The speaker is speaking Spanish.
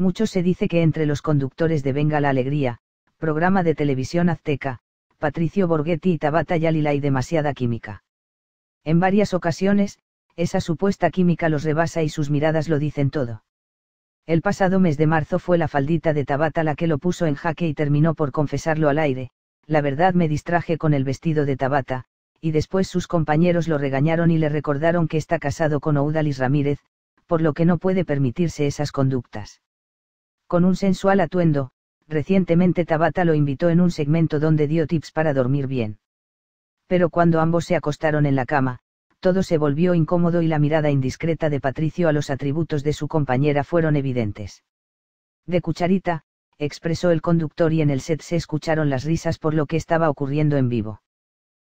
Mucho se dice que entre los conductores de Venga la Alegría, programa de televisión azteca, Patricio Borghetti y Tabata Yalila hay demasiada química. En varias ocasiones, esa supuesta química los rebasa y sus miradas lo dicen todo. El pasado mes de marzo fue la faldita de Tabata la que lo puso en jaque y terminó por confesarlo al aire, la verdad me distraje con el vestido de Tabata, y después sus compañeros lo regañaron y le recordaron que está casado con Oudalis Ramírez, por lo que no puede permitirse esas conductas con un sensual atuendo, recientemente Tabata lo invitó en un segmento donde dio tips para dormir bien. Pero cuando ambos se acostaron en la cama, todo se volvió incómodo y la mirada indiscreta de Patricio a los atributos de su compañera fueron evidentes. De cucharita, expresó el conductor y en el set se escucharon las risas por lo que estaba ocurriendo en vivo.